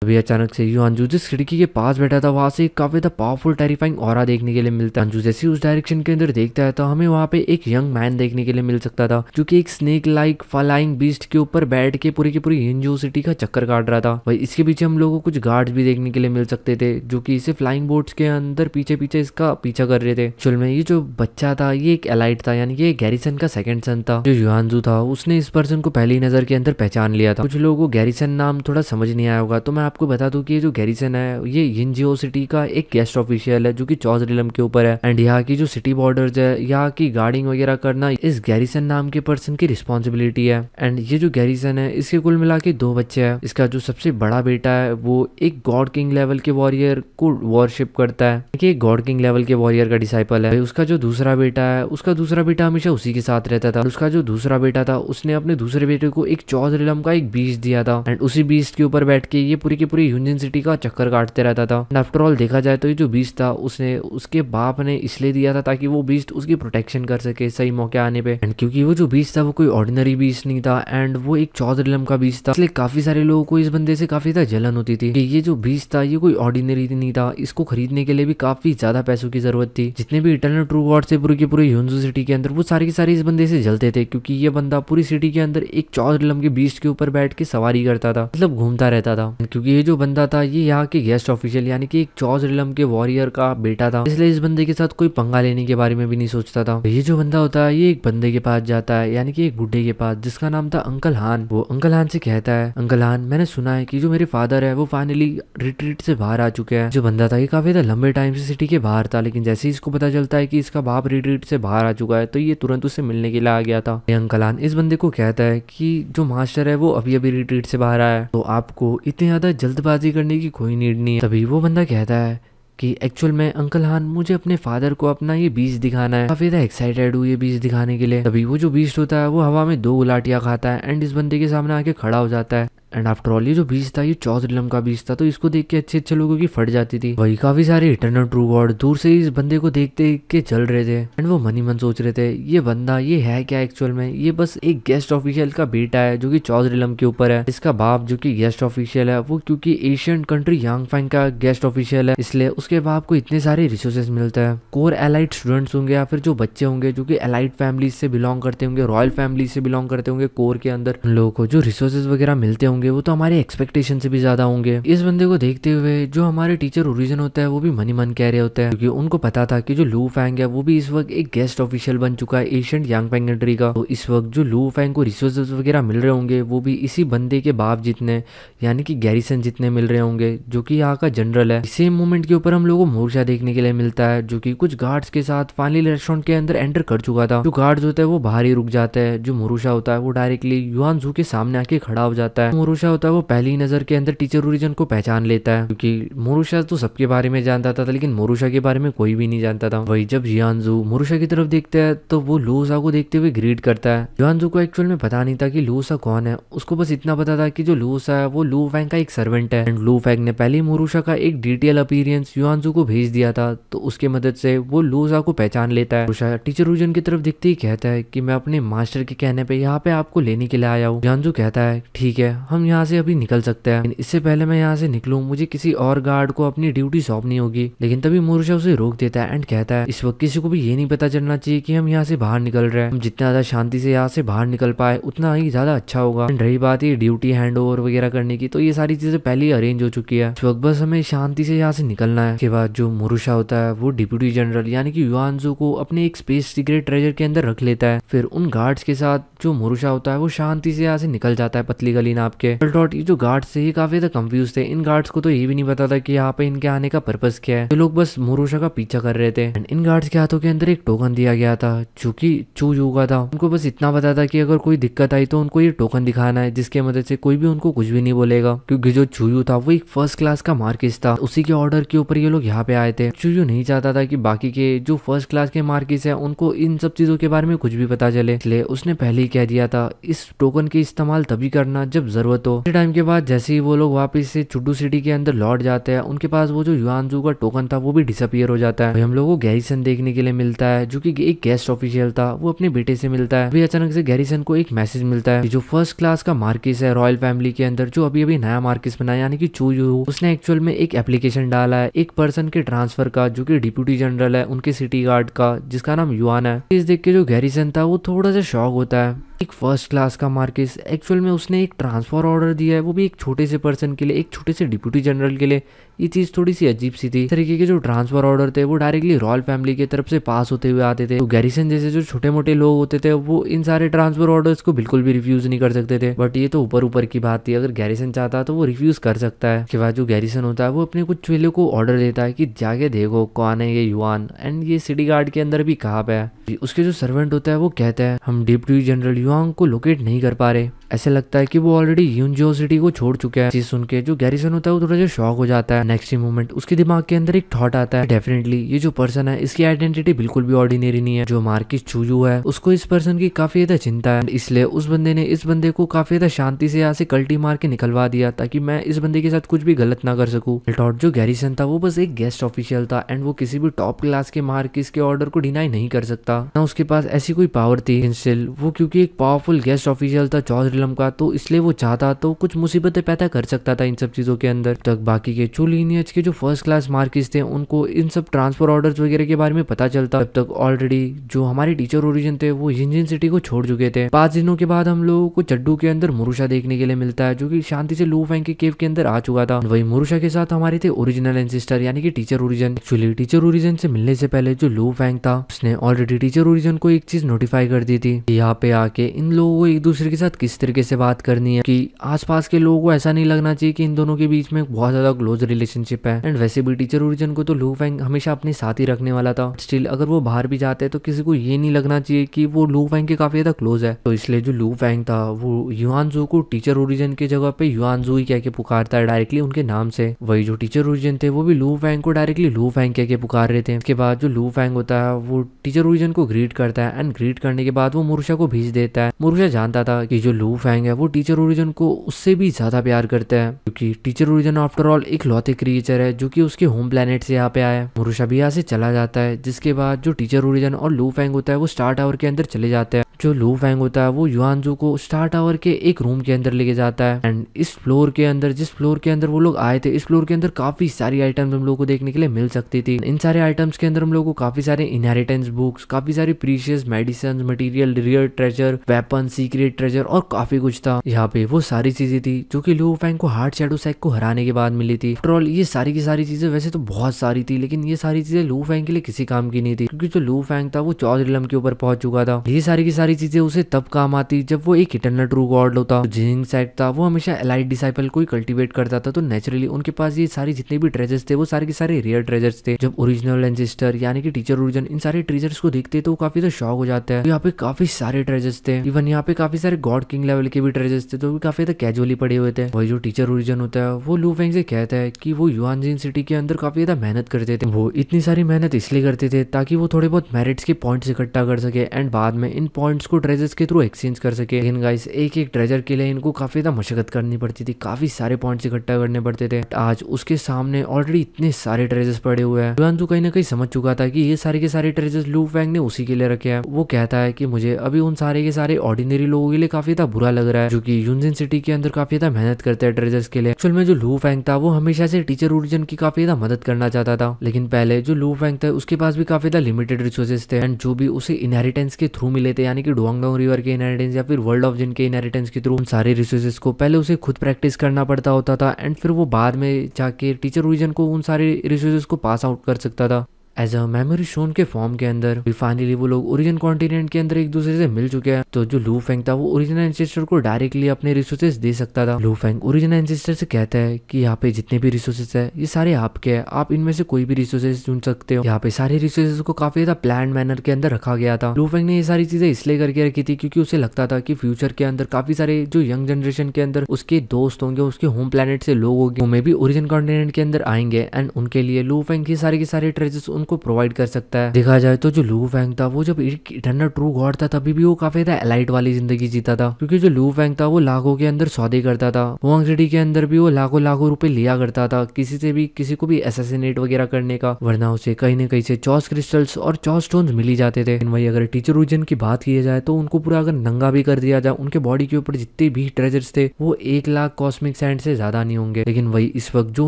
तभी अचानक से यू अंजू जिस खिड़की के पास बैठा था वहां से काफी पावरफुल टेरिफाइंग और देखने के लिए मिलता है अंजू जैसे उस डायरेक्शन के अंदर देखता है तो हमें वहाँ पे एक यंग मैन देखने के लिए मिल सकता था जो की एक स्नेक लाइक फ्लाइंग बीस्ट के ऊपर बैठ के पूरी की पूरी हिंजो सिटी का चक्कर काट रहा था वही इसके पीछे हम लोगों को कुछ गार्ड भी देखने के लिए मिल सकते थे जो की इसे फ्लाइंग बोर्ड के अंदर पीछे पीछे इसका पीछा कर रहे थे चल में ये जो बच्चा था ये एक एलाइट था यानी कि गैरिसन का सेकंड सन था जो युहानजू था उसने इस पर्सन को पहली नजर के अंदर पहचान लिया था कुछ लोगों को गैरिसन नाम थोड़ा समझ नहीं आया होगा तो मैं आपको बता दूं कि ये जो गैरिसन है ये यिनजियो सिटी का एक गेस्ट ऑफिशियल है जो कि चौजरिलम के ऊपर है एंड यहाँ की जो सिटी बॉर्डर है यहाँ की गार्डिंग वगैरह करना इस गैरिसन नाम के पर्सन की रिस्पॉन्सिबिलिटी है एंड ये जो गैरिसन है इसके कुल मिला दो बच्चे है इसका जो सबसे बड़ा बेटा है वो एक गॉड किंग लेवल के वॉरियर को वॉरशिप करता है कि गॉड किंग लेवल के वॉरियर का डिसाइपल है उसका जो दूसरा बेटा है उसका दूसरा बेटा हमेशा उसी के साथ रहता था उसका जो दूसरा बेटा था उसने अपने दूसरे बेटे को एक चौधरिलम का एक बीज दिया था एंड उसी बीज के ऊपर बैठ के ये पूरी की पूरी यूनियन सिटी का चक्कर काटते रहता था आफ्टर ऑल देखा जाए तो ये जो बीस्ट था उसने उसके बाप ने इसलिए दिया था ताकि वो बीस्ट उसकी प्रोटेक्शन कर सके सही मौके आने पे एंड क्योंकि वो जो बीस्ट था वो कोई ऑर्डिनरी बीस्ट नहीं था एंड वो एक चौधरीलम का बीस्ट था इसलिए काफी सारे लोगों को इस बंदे से काफी ज्यादा जलन होती थी कि ये जो बीस्ट था ये कोई ऑर्डिनरी नहीं था इसको खरीदने के लिए भी काफी ज्यादा पैसों की जरूरत थी जितने भी इंटरनल ट्रू गॉड से पूरे के पूरे यूनजू सिटी के अंदर वो सारे के सारे इस बंदे से जलते थे क्योंकि ये बंदा पूरी सिटी के अंदर एक चौधरीलम के बीस्ट के ऊपर बैठ के सवारी करता था मतलब घूमता रहता था क्योंकि ये जो बंदा था ये यहाँ के गेस्ट ऑफिशियल यानी कि एक चौज रिलम के वॉरियर का बेटा था इसलिए इस बंदे के साथ कोई पंगा लेने के बारे में भी नहीं सोचता था ये जो बंदा होता है ये एक बंदे के पास जाता है यानी कि एक बुढ़े के पास जिसका नाम था अंकल हान वो अंकल हान से कहता है अंकल हान मैंने सुना है की जो मेरे फादर है वो फाइनली रिट्रीट से बाहर आ चुके हैं जो बंदा था ये काफी लंबे टाइम से सिटी के बाहर था लेकिन जैसे ही इसको पता चलता है की इसका बाप रिट्रीट से बाहर आ चुका है तो ये तुरंत उससे मिलने के लिए आ गया था अंकल हान इस बंदे को कहता है की जो मास्टर है वो अभी अभी रिट्रीट से बाहर आया तो आपको इतने ज्यादा जल्दबाजी करने की कोई नीड नहीं है तभी वो बंदा कहता है कि एक्चुअल में अंकल हान मुझे अपने फादर को अपना ये बीज दिखाना है काफी ज्यादा एक्साइटेड हूँ ये बीज दिखाने के लिए तभी वो जो बीज होता है वो हवा में दो गुलाटियां खाता है एंड इस बंदे के सामने आके खड़ा हो जाता है एंड आफ्टर ऑल ये जो बीज था ये चौथ रिलम का बीज था तो इसको देख के अच्छे अच्छे लोगों की फट जाती थी वही काफी सारे इटरनल ट्रू गॉड दूर से इस बंदे को देखते के चल रहे थे एंड वो मनी मन सोच रहे थे ये बंदा ये है क्या एक्चुअल में ये बस एक गेस्ट ऑफिशियल का बेटा है जो की चौथ रिलम के ऊपर है इसका बाप जो की गेस्ट ऑफिशियल है वो क्योंकि एशियन कंट्री यांग फैंग का गेस्ट ऑफिशियल है इसलिए उसके बाप को इतने सारे रिसोर्सेस मिलते हैं कोर एलाइट स्टूडेंट्स होंगे या फिर जो बच्चे होंगे जो कि एलाइट फैमिली से बिलोंग करते होंगे रॉयल फैमिली से बिलोंग करते होंगे कोर के अंदर उन लोगों को जो रिसोर्सेज वगैरह मिलते होंगे होंगे वो तो हमारे एक्सपेक्टेशन से भी ज्यादा होंगे इस बंदे को देखते हुए जो हमारे टीचर ओरिजिन होता है वो भी मनी मन कह रहे होते हैं क्योंकि उनको पता था कि जो लू फैंग है वो भी इस वक्त एक गेस्ट ऑफिशियल बन चुका है एशियन यंग फैंग कंट्री का तो इस वक्त जो लू फैंग को रिसोर्सेज वगैरह मिल रहे होंगे वो भी इसी बंदे के बाप जितने यानी कि गैरिसन जितने मिल रहे होंगे जो कि यहाँ का जनरल है सेम मोमेंट के ऊपर हम लोगों को मोर्चा देखने के लिए मिलता है जो कि कुछ गार्ड्स के साथ फाइनली रेस्टोरेंट के अंदर एंटर कर चुका था जो गार्ड्स होते हैं वो बाहर ही रुक जाते हैं जो मोरूशा होता है वो डायरेक्टली युवान जू के सामने आके खड़ा हो जाता है मोरूशा होता है वो पहली नज़र के अंदर टीचर ओरिजन को पहचान लेता है क्योंकि मोरूशा तो सबके बारे में जानता था लेकिन मोरूशा के बारे में कोई भी नहीं जानता था वही जब जियानजू मोरूशा की तरफ देखता है तो वो लोसा को देखते हुए ग्रीट करता है जियानजू को एक्चुअल में पता नहीं था कि लोसा कौन है उसको बस इतना पता था कि जो लोसा है वो लू फैंग का एक सर्वेंट है एंड लू फैंग ने पहले ही मोरूशा का एक डिटेल अपीरियंस युआनजू को भेज दिया था तो उसके मदद से वो लोसा को पहचान लेता है मोरूशा टीचर ओरिजन की तरफ देखते ही कहता है कि मैं अपने मास्टर के कहने पे यहाँ पे आपको लेने के लिए आया हूँ जियानजू कहता है ठीक है हम हम यहाँ से अभी निकल सकते हैं इससे पहले मैं यहाँ से निकलू मुझे किसी और गार्ड को अपनी ड्यूटी सौंपनी होगी लेकिन तभी मूर्छा उसे रोक देता है एंड कहता है इस वक्त किसी को भी ये नहीं पता चलना चाहिए कि हम यहाँ से बाहर निकल रहे हैं हम जितना ज्यादा शांति से यहाँ से बाहर निकल पाए उतना ही ज्यादा अच्छा होगा एंड रही बात ये ड्यूटी हैंड ओवर वगैरह करने की तो ये सारी चीजें पहले ही अरेंज हो चुकी है इस वक्त बस हमें शांति से यहाँ से निकलना है उसके बाद जो मुरुषा होता है वो डिप्यूटी जनरल यानी कि युवानजू को अपने एक स्पेस सीक्रेट ट्रेजर के अंदर रख लेता है फिर उन गार्ड्स के साथ जो मुरुषा होता है वो शांति से यहाँ से निकल जाता है पतली गली नाप के डॉट ये जो गार्ड थे काफी ज्यादा कंफ्यूज थे इन गार्ड्स को तो ये भी नहीं पता था कि यहाँ पे इनके आने का पर्पज क्या है ये लोग बस मोरूशा का पीछा कर रहे थे इन गार्ड्स के हाथों के अंदर एक टोकन दिया गया था जो की चू जू का था उनको बस इतना पता था की अगर कोई दिक्कत आई तो उनको ये टोकन दिखाना है जिसके मदद से कोई भी उनको कुछ भी नहीं बोलेगा क्योंकि जो चूयू था वो एक फर्स्ट क्लास का मार्किस था उसी के ऑर्डर के ऊपर ये लोग यहाँ पे आए थे चूयू नहीं चाहता था कि बाकी के जो फर्स्ट क्लास के मार्किस है उनको इन सब चीजों के बारे में कुछ भी पता चले इसलिए उसने पहले ही कह दिया था इस टोकन के इस्तेमाल तभी करना जब जरूरत पर्वतों इसी टाइम के बाद जैसे ही वो लोग वापस से चुडू सिटी के अंदर लौट जाते हैं उनके पास वो जो युआनजू का टोकन था वो भी डिसअपियर हो जाता है हम लोग को गैरिसन देखने के लिए मिलता है जो की एक गेस्ट ऑफिशियल था वो अपने बेटे से मिलता है अभी अचानक से गैरिसन को एक मैसेज मिलता है जो फर्स्ट क्लास का मार्किस है रॉयल फैमिली के अंदर जो अभी अभी नया मार्किस बना यानी कि चू यू उसने एक्चुअल में एक एप्लीकेशन डाला है एक पर्सन के ट्रांसफर का जो की डिप्यूटी जनरल है उनके सिटी गार्ड का जिसका नाम युआन है इस देख के जो गैरिसन था वो थोड़ा सा शौक होता है एक फर्स्ट क्लास का मार्किस एक्चुअल में उसने एक ट्रांसफ़र ऑर्डर दिया है वो भी एक छोटे से पर्सन के लिए एक छोटे से डिप्यूटी जनरल के लिए ये चीज़ थोड़ी सी अजीब सी थी तरीके के जो ट्रांसफर ऑर्डर थे वो डायरेक्टली रॉयल फैमिली की तरफ से पास होते हुए आते थे तो गैरिसन जैसे जो छोटे मोटे लोग होते थे वो इन सारे ट्रांसफर ऑर्डर्स को बिल्कुल भी रिफ्यूज नहीं कर सकते थे बट ये तो ऊपर ऊपर की बात थी अगर गैरिसन चाहता तो वो रिफ्यूज कर सकता है उसके बाद जो गैरिसन होता है वो अपने कुछ चेले को ऑर्डर देता है की जाके देखो कौन है ये युवान एंड ये सिटी गार्ड के अंदर भी कहा पे है उसके जो सर्वेंट होता है वो कहता है हम डिप्टी जनरल युवांग को लोकेट नहीं कर पा रहे ऐसे लगता है कि वो ऑलरेडी यूनिवर्सिटी सिटी को छोड़ चुका है चीज सुन के जो गैरिसन होता है वो थोड़ा सा शॉक हो जाता है है नेक्स्ट ही मोमेंट उसके दिमाग के अंदर एक थॉट आता है डेफिनेटली ये जो पर्सन है इसकी आइडेंटिटी बिल्कुल भी ऑर्डिनरी नहीं है जो मार्किस चूजू है उसको इस पर्सन की काफी ज्यादा चिंता है इसलिए उस बंदे ने इस बंदे को काफी ज्यादा शांति से यहाँ से कल्टी मार के निकलवा दिया ताकि मैं इस बंदे के साथ कुछ भी गलत ना कर सकूँ टॉट जो गैरिसन था वो बस एक गेस्ट ऑफिशियल था एंड वो किसी भी टॉप क्लास के मार्किस के ऑर्डर को डिनाई नहीं कर सकता ना उसके पास ऐसी कोई पावर थी इंसिल वो क्योंकि एक पावरफुल गेस्ट ऑफिशियल था चौधरी का तो इसलिए वो चाहता तो कुछ मुसीबतें पैदा कर सकता था इन सब चीजों के अंदर तक बाकी के चूल लीनियज के जो फर्स्ट क्लास मार्क्स थे उनको इन सब ट्रांसफर ऑर्डर्स वगैरह के बारे में पता चलता तब तक ऑलरेडी जो हमारे टीचर ओरिजिन थे वो इंजिन सिटी को छोड़ चुके थे पांच दिनों के बाद हम लोगों को चड्डू के अंदर मुरुषा देखने के लिए मिलता है जो की शांति से लू फैंग के केव के अंदर आ चुका था वही मुरुषा के साथ हमारे थे ओरिजिनल एनसिस्टर यानी कि teacher origin actually teacher origin से मिलने से पहले जो लू फैंग था उसने ऑलरेडी टीचर ओरिजन को एक चीज नोटिफाई कर दी थी यहाँ पे आके इन लोगों को एक दूसरे के साथ किस तरीके से बात करनी है की आस के लोगों को ऐसा नहीं लगना चाहिए कि इन दोनों के बीच में बहुत ज्यादा क्लोज रिलेशन रिलेशनशिप है एंड वैसे भी टीचर ओरिजन को तो लू फैंग हमेशा अपने साथ ही रखने वाला था स्टिल अगर वो बाहर भी जाते तो किसी को ये नहीं लगना चाहिए कि वो लू फैंग के काफी ज्यादा क्लोज है तो इसलिए जो लू फैंग था वो युआनजू को टीचर ओरिजन के जगह पे युआनजू ही कहकर पुकारता है डायरेक्टली उनके नाम से वही जो टीचर ओरिजन थे वो भी लू फैंग को डायरेक्टली लू फैंग कहकर पुकार रहे थे उसके बाद जो लू फैंग होता है वो टीचर ओरिजन को ग्रीट करता है एंड ग्रीट करने के बाद वो मुरुषा को भेज देता है मुरुषा जानता था कि जो लू फैंग है वो टीचर ओरिजन को उससे भी ज्यादा प्यार करता है क्योंकि टीचर ओरिजन आफ्टर ऑल एक लौते एक्वाटिक क्रिएचर है जो कि उसके होम प्लेनेट से यहाँ पे आया है यहाँ से चला जाता है जिसके बाद जो टीचर ओरिजन और लू फैंग होता है वो स्टार टावर के अंदर चले जाते हैं जो लू फैंग होता है वो युआनजू को स्टार टावर के एक रूम के अंदर लेके जाता है एंड इस फ्लोर के अंदर जिस फ्लोर के अंदर वो लोग आए थे इस फ्लोर के अंदर काफी सारी आइटम्स हम लोग को देखने के लिए मिल सकती थी इन सारे आइटम्स के अंदर हम लोग को काफी सारे इनहेरिटेंस बुक्स काफी सारी precious medicine material real treasure weapon secret treasure और काफी कुछ था यहाँ पे वो सारी चीजें थी जो की लू फैंग को हार्ड शेडो सैक को हराने के बाद मिली थी आफ्टर ऑल ये सारी की सारी चीजें वैसे तो बहुत सारी थी लेकिन ये सारी चीजें लू फैंग के लिए किसी काम की नहीं थी क्योंकि जो लू फैंग था वो चौधरी के ऊपर पहुंच चुका था ये सारी की सारी सारी चीजें उसे तब काम आती जब वो एक इटरनल ट्रू गॉड होता जिंग सेट था वो हमेशा एलाइट डिसाइपल को ही कल्टिवेट करता था तो नेचुरली उनके पास ये सारी जितने भी ट्रेजर्स थे वो सारे के सारे रेयर ट्रेजर्स थे जब ओरिजिनल एंजिस्टर यानी कि टीचर ओरिजिन इन सारे ट्रेजर्स को देखते तो काफी तो शौक हो जाता है तो यहाँ पे काफी सारे ट्रेजर्स थे इवन यहाँ पे काफी सारे गॉड किंग लेवल के भी ट्रेजर्स थे तो काफी ज्यादा कैजुअली पड़े हुए थे वही जो टीचर ओरिजन होता है वो लू फेंग से कहता है कि वो युआनजिन सिटी के अंदर काफी ज्यादा मेहनत करते थे वो इतनी सारी मेहनत इसलिए करते थे ताकि वो थोड़े बहुत मेरिट्स के पॉइंट्स इकट्ठा कर सके एंड बाद में इन पॉइंट पॉइंट्स को ट्रेजर्स के थ्रू एक्सचेंज कर सके लेकिन गाइस एक एक ट्रेजर के लिए इनको काफ़ी ज़्यादा मशक्कत करनी पड़ती थी काफ़ी सारे पॉइंट्स इकट्ठा करने पड़ते थे आज उसके सामने ऑलरेडी इतने सारे ट्रेजर्स पड़े हुए हैं जुआनजू कहीं ना कहीं समझ चुका था कि ये सारे के सारे ट्रेजर्स लू फैंग ने उसी के लिए रखे हैं वो कहता है कि मुझे अभी उन सारे के सारे ऑर्डिनरी लोगों के लिए काफ़ी ज़्यादा बुरा लग रहा है जो की यूनजिन सिटी के अंदर काफ़ी ज़्यादा मेहनत करते हैं ट्रेजर्स के लिए एक्चुअल में जो लू फैंग था वो हमेशा से टीचर ओरिजन की काफ़ी ज़्यादा मदद करना चाहता था लेकिन पहले जो लू फैंग था उसके पास भी काफ़ी ज़्यादा लिमिटेड रिसोर्सेज थे एंड जो भी उसे इनहेरिटेंस के थ्रू मिले थे यानी यानी कि डुआंगडोंग रिवर के इनहेरिटेंस या फिर वर्ल्ड ऑफ जिनके इनहेरिटेंस के थ्रू उन सारे रिसोर्सेज को पहले उसे खुद प्रैक्टिस करना पड़ता होता था एंड फिर वो बाद में जाके टीचर रिजन को उन सारे रिसोर्सेज को पास आउट कर सकता था एज अ मेमोरी शोन के फॉर्म के अंदर फाइनली वो लोग ओरिजिन कॉन्टिनेंट के अंदर एक दूसरे से मिल चुके हैं तो जो लू फेंग था वो ओरिजिन एंसेस्टर को डायरेक्टली अपने रिसोर्सेज दे सकता था लू फेंग ओरिजिन एंसेस्टर से कहता है कि यहाँ पे जितने भी रिसोर्सेज है ये सारे आपके हैं आप इनमें से कोई भी रिसोर्सेज चुन सकते हो यहाँ पे सारे रिसोर्सेज को काफी ज्यादा प्लान मैनर के अंदर रखा गया था लू फेंग ने ये सारी चीजें इसलिए करके रखी थी क्योंकि उसे लगता था कि फ्यूचर के अंदर काफी सारे जो यंग जनरेशन के अंदर उसके दोस्त होंगे उसके होम प्लेनेट से लोग होंगे वो मे भी ओरिजिन कॉन्टिनेंट के अंदर आएंगे एंड उनके लिए लू फेंग के सारे के सारे ट्रेजेस उन उनको प्रोवाइड कर सकता है देखा जाए तो जो लू फैंग था वो जब एक इटरनल ट्रू गॉड था तभी भी वो काफी ज्यादा एलाइट वाली जिंदगी जीता था क्योंकि जो लू फैंग था वो लाखों के अंदर सौदे करता था वोंग सिटी के अंदर भी वो लाखों लाखों रुपए लिया करता था किसी से भी किसी को भी एसेसिनेट वगैरह करने का वरना उसे कहीं ना कहीं से चौस क्रिस्टल्स और चौस स्टोन मिल ही जाते थे वही अगर टीचर रूजन की बात की जाए तो उनको पूरा अगर नंगा भी कर दिया जाए उनके बॉडी के ऊपर जितने भी ट्रेजर्स थे वो एक लाख कॉस्मिक सैंड से ज्यादा नहीं होंगे लेकिन वही इस वक्त जो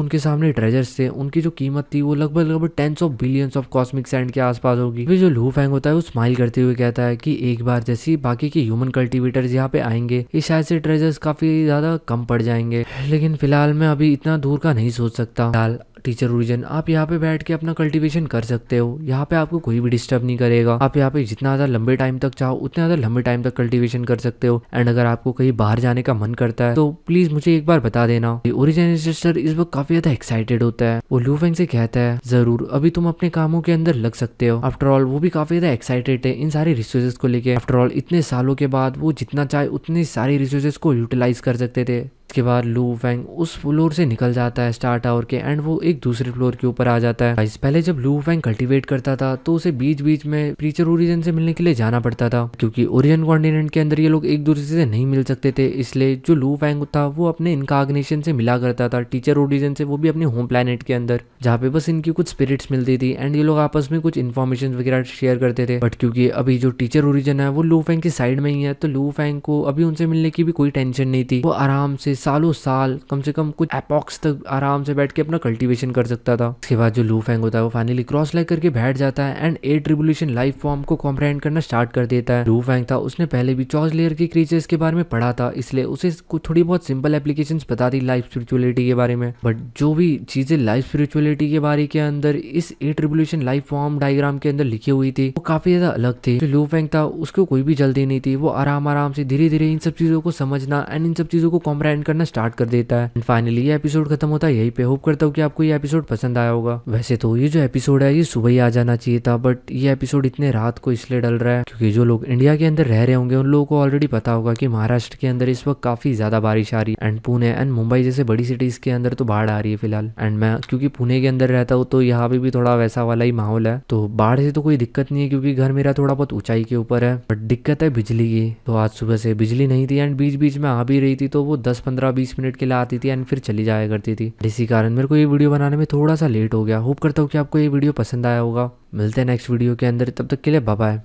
उनके सामने ट्रेजर्स थे उनकी जो कीमत थी वो लगभग लगभग tens of billion radiance of cosmic sand के आसपास होगी फिर जो लू फैंग होता है वो स्माइल करते हुए कहता है कि एक बार जैसी बाकी के ह्यूमन कल्टिवेटर यहाँ पे आएंगे इस शायद से ट्रेजर्स काफी ज्यादा कम पड़ जाएंगे लेकिन फिलहाल मैं अभी इतना दूर का नहीं सोच सकता फिलहाल टीचर ओरिजन आप यहाँ पे बैठ के अपना कल्टीवेशन कर सकते हो यहाँ पे आपको कोई भी डिस्टर्ब नहीं करेगा आप यहाँ पे जितना ज़्यादा लंबे टाइम तक चाहो उतना ज़्यादा लंबे टाइम तक कल्टीवेशन कर सकते हो एंड अगर आपको कहीं बाहर जाने का मन करता है तो प्लीज मुझे एक बार बता देना ओरिजन सिस्टर इस वक्त काफी ज्यादा एक्साइटेड होता है वो लूफेंग से कहता है जरूर अभी तुम अपने कामों के अंदर लग सकते हो आफ्टर ऑल वो भी काफी ज्यादा एक्साइटेड है इन सारे रिसोर्सेज को लेके आफ्टर ऑल इतने सालों के बाद वो जितना चाहे उतने सारे रिसोर्सेज को यूटिलाइज कर सकते थे के बाद लू फैंग उस फ्लोर से निकल जाता है स्टार टावर के एंड वो एक दूसरे फ्लोर के ऊपर आ जाता है पहले जब लू फैंग कल्टीवेट करता था तो उसे बीच बीच में प्रीचर ओरिजन से मिलने के लिए जाना पड़ता था क्योंकि ओरिजन कॉन्टिनेंट के अंदर ये लोग एक दूसरे से नहीं मिल सकते थे इसलिए जो लू फैंग था वो अपने इनकाग्नेशन से मिला करता था टीचर ओरिजन से वो भी अपने होम प्लेनेट के अंदर जहाँ पे बस इनकी कुछ स्पिरिट्स मिलती थी एंड ये लोग आपस में कुछ इन्फॉर्मेशन वगैरह शेयर करते थे बट क्योंकि अभी जो टीचर ओरिजन है वो लू फैंग की साइड में ही है तो लू फैंग को अभी उनसे मिलने की भी कोई टेंशन नहीं थी वो आराम से सालों साल कम से कम कुछ एपॉक्स तक आराम से बैठ के अपना कल्टीवेशन कर सकता था उसके बाद जो लू फैंग होता है वो फाइनली क्रॉस लेग करके बैठ जाता है and eight revolution life form को कॉम्प्रेंड करना स्टार्ट कर देता है लू फैंग था उसने पहले भी चौज लेयर के क्रीचर्स के बारे में पढ़ा था इसलिए उसे थोड़ी बहुत सिंपल एप्लीकेशन पता थी लाइफ स्पिरिचुअलिटी के बारे में बट जो भी चीजें लाइफ स्पिरिचुअलिटी के बारे के अंदर इस eight revolution life form diagram के अंदर लिखी हुई थी वो काफी ज्यादा अलग थी जो लू फैंग था उसको कोई भी जल्दी नहीं थी वो आराम आराम से धीरे धीरे इन सब चीजों को समझना एंड इन सब चीजों को कॉम्प्रहेंड करना करना स्टार्ट कर देता है एंड फाइनली ये एपिसोड खत्म होता है यही पे होप करता हूँ कि आपको ये एपिसोड पसंद आया होगा वैसे तो ये जो एपिसोड है ये सुबह ही आ जाना चाहिए था बट ये एपिसोड इतने रात को इसलिए डल रहा है क्योंकि जो लोग इंडिया के अंदर रह रहे होंगे उन लोगों को ऑलरेडी पता होगा कि महाराष्ट्र के अंदर इस वक्त काफी ज्यादा बारिश आ रही है एंड पुणे एंड मुंबई जैसे बड़ी सिटीज के अंदर तो बाढ़ आ रही है फिलहाल एंड मैं क्योंकि पुणे के अंदर रहता हूँ तो यहाँ पे भी थोड़ा वैसा वाला ही माहौल है तो बाढ़ से तो कोई दिक्कत नहीं है क्योंकि घर मेरा थोड़ा बहुत ऊंचाई के ऊपर है बट दिक्कत है बिजली की तो आज सुबह से बिजली नहीं थी एंड बीच बीच में आ भी रही थी तो वो दस पंद्रह पंद्रह बीस मिनट के लिए आती थी एंड फिर चली जाया करती थी इसी कारण मेरे को ये वीडियो बनाने में थोड़ा सा लेट हो गया होप करता हूँ कि आपको ये वीडियो पसंद आया होगा मिलते हैं नेक्स्ट वीडियो के अंदर तब तक के लिए बाय